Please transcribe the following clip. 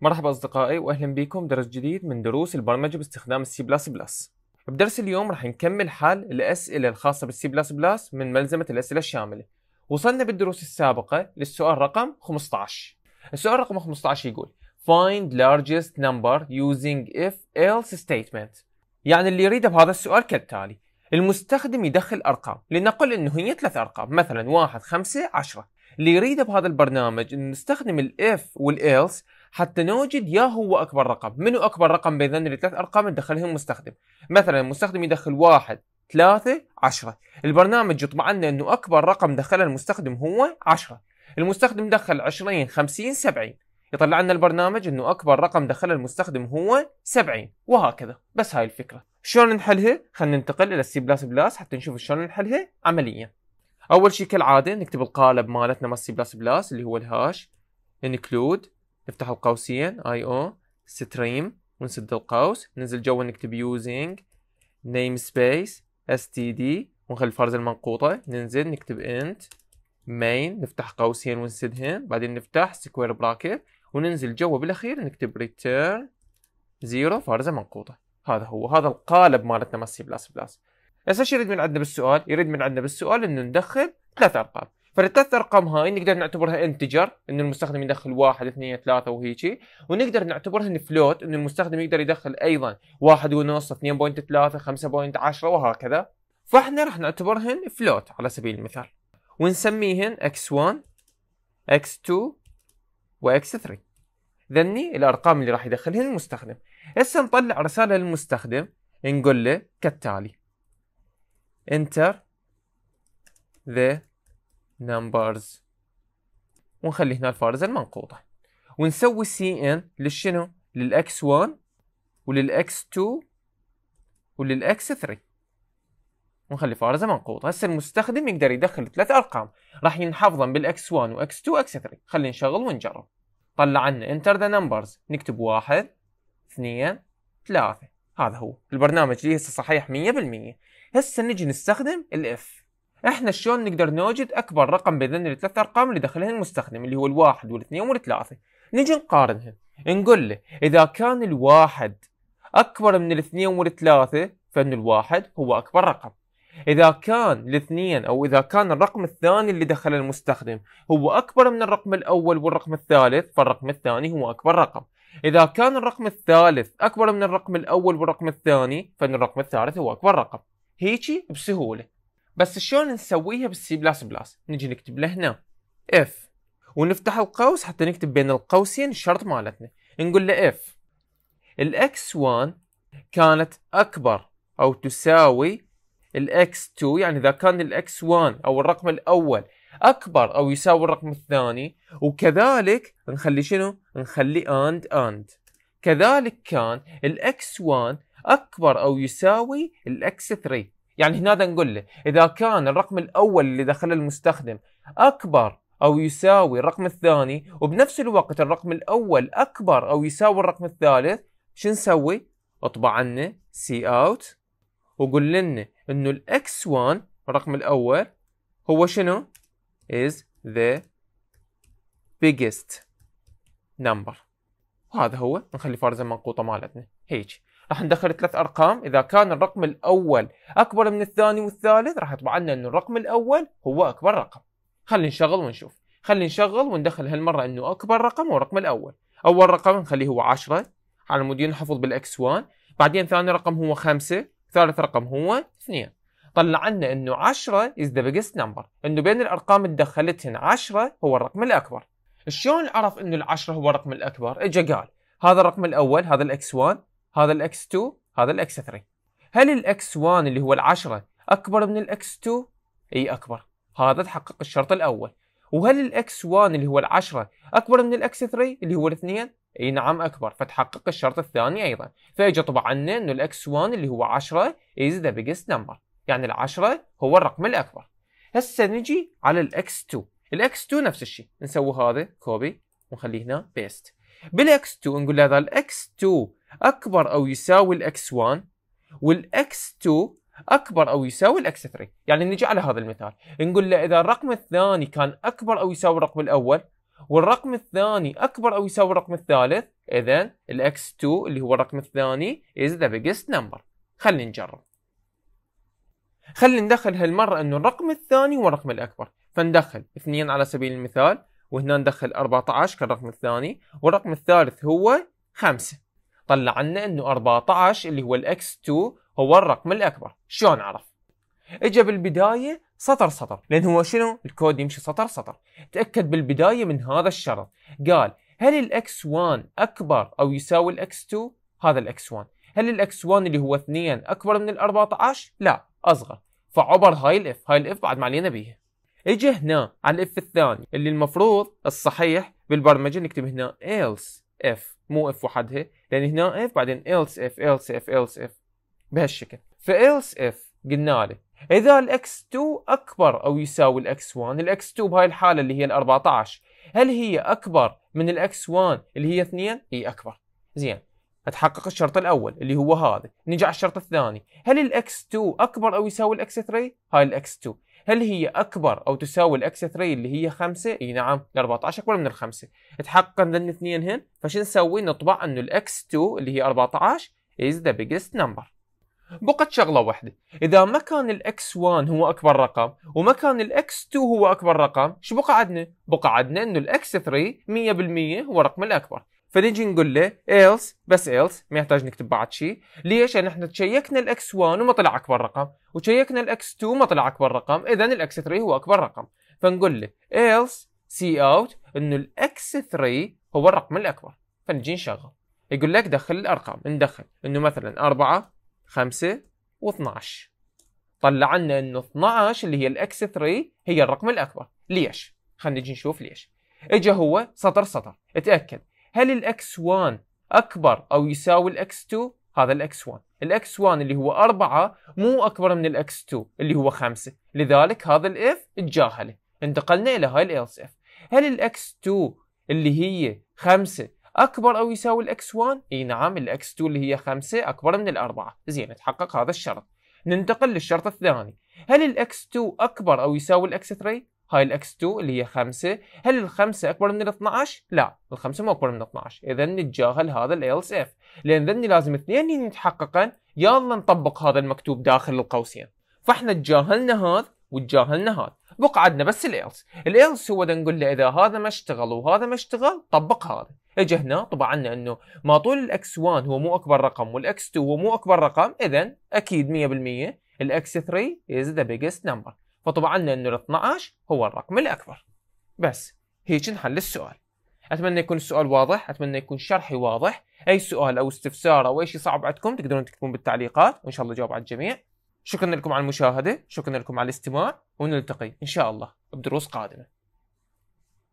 مرحبا أصدقائي وأهلا بيكم درس جديد من دروس البرمجة باستخدام السي بلس بلس بدرس اليوم راح نكمل حل الأسئلة الخاصة بالسي بلس بلس من ملزمة الأسئلة الشاملة وصلنا بالدروس السابقة للسؤال رقم 15 السؤال رقم 15 يقول find largest number using if else statement يعني اللي يريده بهذا السؤال كالتالي المستخدم يدخل ارقام لنقل انه هي ثلاث ارقام مثلا 1 5 10 اللي يريده بهذا البرنامج انه نستخدم الاف والالس حتى نوجد يا هو اكبر رقم منو اكبر رقم بين ذني الثلاث ارقام ندخلهم المستخدم مثلا المستخدم يدخل واحد ثلاثة عشرة البرنامج لنا انه اكبر رقم دخله المستخدم هو عشرة المستخدم دخل عشرين خمسين سبعين يطلع لنا البرنامج انه اكبر رقم دخله المستخدم هو 70 وهكذا بس هاي الفكره شلون نحلها خلينا ننتقل الى السي بلاس بلاس حتى نشوف شلون نحلها عمليا اول شيء كالعاده نكتب القالب مالتنا مال السي بلاس بلاس اللي هو الهاش انكلود نفتح القوسين اي او ستريم ونسد القوس ننزل جوا نكتب using نيم سبيس std ونخلي الفرز المنقوطة ننزل نكتب int main نفتح قوسين ونسدهن بعدين نفتح سكوير براكت وننزل جوا بالاخير نكتب return زيرو فرزة منقوطة هذا هو هذا القالب مالتنا مال سي بلاس بلاس هسه شو يريد من عندنا بالسؤال؟ يريد من عندنا بالسؤال انه ندخل ثلاث ارقام فالثلاث ارقام هاي نقدر نعتبرها انتجر انه المستخدم يدخل واحد اثنين ثلاثه وهيجي ونقدر نعتبرها ان فلوت انه المستخدم يقدر يدخل ايضا واحد ونص 2.3 5.10 وهكذا فاحنا راح نعتبرهن فلوت على سبيل المثال ونسميهن x1 x2 و x3 ذني الارقام اللي راح يدخلهن المستخدم هسه نطلع رساله للمستخدم نقول له كالتالي enter the numbers ونخلي هنا الفارزة المنقوطة ونسوي cn ان للشنو للاكس 1 وللاكس 2 وللاكس 3 ونخلي فارزة منقوطة هسه المستخدم يقدر يدخل ثلاث ارقام راح ينحفظن بالاكس 1 واكس 2 واكس 3 خلينا نشغل ونجرب طلع عنا انتر ذا نمبرز نكتب واحد اثنين ثلاثة هذا هو البرنامج اللي هسه صحيح 100% هسه نجي نستخدم الاف احنا شلون نقدر نوجد اكبر رقم بين الثلاث ارقام اللي دخلها المستخدم اللي هو الواحد والاثنين والثلاثة نجي نقارنهم نقول له اذا كان الواحد اكبر من الاثنين والثلاثة فان الواحد هو اكبر رقم إذا كان الاثنين أو إذا كان الرقم الثاني اللي دخل المستخدم هو أكبر من الرقم الأول والرقم الثالث فالرقم الثاني هو أكبر رقم إذا كان الرقم الثالث أكبر من الرقم الأول والرقم الثاني فإن الرقم الثالث هو أكبر رقم هيجي بسهولة بس شلون نسويها بالسي بلاس بلاس؟ نجي نكتب له هنا اف ونفتح القوس حتى نكتب بين القوسين الشرط مالتنا نقول له اف الاكس 1 كانت اكبر او تساوي الاكس 2 يعني اذا كان الاكس 1 او الرقم الاول اكبر او يساوي الرقم الثاني وكذلك نخلي شنو نخلي اند اند كذلك كان الاكس 1 اكبر او يساوي الاكس 3 يعني هنا نقول له إذا كان الرقم الأول اللي دخل المستخدم أكبر أو يساوي الرقم الثاني وبنفس الوقت الرقم الأول أكبر أو يساوي الرقم الثالث شو نسوي؟ اطبع عنه سي اوت وقول لنا انه الاكس 1 الرقم الاول هو شنو؟ is the biggest number هذا هو نخلي فارزة منقوطة مالتنا هيك راح ندخل ثلاث ارقام اذا كان الرقم الاول اكبر من الثاني والثالث راح يطبع لنا انه الرقم الاول هو اكبر رقم خلينا نشغل ونشوف خلينا نشغل وندخل هالمره انه اكبر رقم هو الرقم الاول اول رقم نخليه هو 10 على مود ينحفظ بالاكس 1 بعدين ثاني رقم هو 5 ثالث رقم هو 2 طلع لنا انه 10 از ذا بيجست نمبر انه بين الارقام اللي دخلتهن 10 هو الرقم الاكبر شلون عرف انه ال10 هو الرقم الاكبر اجى قال هذا الرقم الاول هذا الاكس 1 هذا الاكس 2 هذا الاكس 3 هل الاكس 1 اللي هو العشرة اكبر من الاكس 2 اي اكبر هذا تحقق الشرط الاول وهل الاكس 1 اللي هو العشرة اكبر من الاكس 3 اللي هو الاثنين اي نعم اكبر فتحقق الشرط الثاني ايضا فاجى طبعا انه الاكس 1 اللي هو 10 is the biggest number يعني العشرة هو الرقم الاكبر هسه نجي على الاكس 2 الاكس 2 نفس الشيء نسوي هذا كوبي ونخليه هنا بيست بالاكس 2 نقول هذا الاكس 2 اكبر او يساوي الاكس 1 والاكس 2 اكبر او يساوي الاكس 3 يعني نجي على هذا المثال نقول له اذا الرقم الثاني كان اكبر او يساوي الرقم الاول والرقم الثاني اكبر او يساوي الرقم الثالث اذا الاكس 2 اللي هو الرقم الثاني is the biggest number خلينا نجرب خلينا ندخل هالمرة انه الرقم الثاني هو الرقم الاكبر فندخل 2 على سبيل المثال وهنا ندخل 14 كالرقم الثاني والرقم الثالث هو 5 طلع لنا انه 14 اللي هو الاكس 2 هو الرقم الاكبر شلون عرف اجى بالبدايه سطر سطر لان هو شنو الكود يمشي سطر سطر تاكد بالبدايه من هذا الشرط قال هل الاكس 1 اكبر او يساوي الاكس 2 هذا الاكس 1 هل الاكس 1 اللي هو 2 اكبر من ال 14 لا اصغر فعبر هاي الاف هاي الاف بعد ما علينا بيها اجى هنا على الاف الثاني اللي المفروض الصحيح بالبرمجه نكتب هنا else if مو اف وحدها لان هنا اف بعدين else if else if else if بهالشكل فelse if قلنا له اذا الاكس 2 اكبر او يساوي الاكس 1 الاكس 2 بهاي الحاله اللي هي ال 14 هل هي اكبر من الاكس 1 اللي هي 2 هي اكبر زين اتحقق الشرط الاول اللي هو هذا نجي على الشرط الثاني هل الاكس 2 اكبر او يساوي الاكس 3 هاي الاكس 2 هل هي اكبر او تساوي الاكس 3 اللي هي 5 اي نعم ال 14 اكبر من الخمسه اتحقق ان الاثنين هن فشو نسوي نطبع انه الاكس 2 اللي هي 14 is the biggest number بقت شغله واحده اذا ما كان الاكس 1 هو اكبر رقم وما كان الاكس 2 هو اكبر رقم شو بقى عندنا بقى عندنا انه الاكس 3 100% هو الرقم الاكبر فنجي نقول له ايلس بس ايلس ما يحتاج نكتب بعد شيء ليش؟ لان احنا تشيكنا الاكس 1 وما طلع اكبر رقم وتشيكنا الاكس 2 وما طلع اكبر رقم اذا الاكس 3 هو اكبر رقم فنقول له ايلس سي اوت انه الاكس 3 هو الرقم الاكبر فنجي نشغل يقول لك دخل الارقام ندخل انه مثلا 4 5 و12 طلع لنا انه 12 اللي هي الاكس 3 هي الرقم الاكبر ليش؟ خلينا نجي نشوف ليش اجى هو سطر سطر اتاكد هل الاكس 1 اكبر او يساوي الاكس 2 هذا الاكس 1 الاكس 1 اللي هو 4 مو اكبر من الاكس 2 اللي هو 5 لذلك هذا الاف تجاهله انتقلنا الى هاي الالس اف هل الاكس 2 اللي هي 5 اكبر او يساوي الاكس 1 اي نعم الاكس 2 اللي هي 5 اكبر من الاربعه زين تحقق هذا الشرط ننتقل للشرط الثاني هل الاكس 2 اكبر او يساوي الاكس 3 هاي الاكس 2 اللي هي 5 هل الخمسة اكبر من ال 12 لا الخمسة مو اكبر من 12 اذا نتجاهل هذا ال اف لان ذني لازم اثنين يتحققن يلا نطبق هذا المكتوب داخل القوسين فاحنا تجاهلنا هذا وتجاهلنا هذا بقى عندنا بس الالس الالس هو نقول له اذا هذا ما اشتغل وهذا ما اشتغل طبق هذا اجى هنا طبعا انه ما طول الاكس 1 هو مو اكبر رقم والاكس 2 هو مو اكبر رقم اذا اكيد 100% الاكس 3 is the biggest number فطبعا انه ال 12 هو الرقم الاكبر بس هيك نحل السؤال اتمنى يكون السؤال واضح اتمنى يكون شرحي واضح اي سؤال او استفسار او اي شيء صعب عندكم تقدرون تكتبون بالتعليقات وان شاء الله جاوب على الجميع شكرا لكم على المشاهده شكرا لكم على الاستماع ونلتقي ان شاء الله بدروس قادمه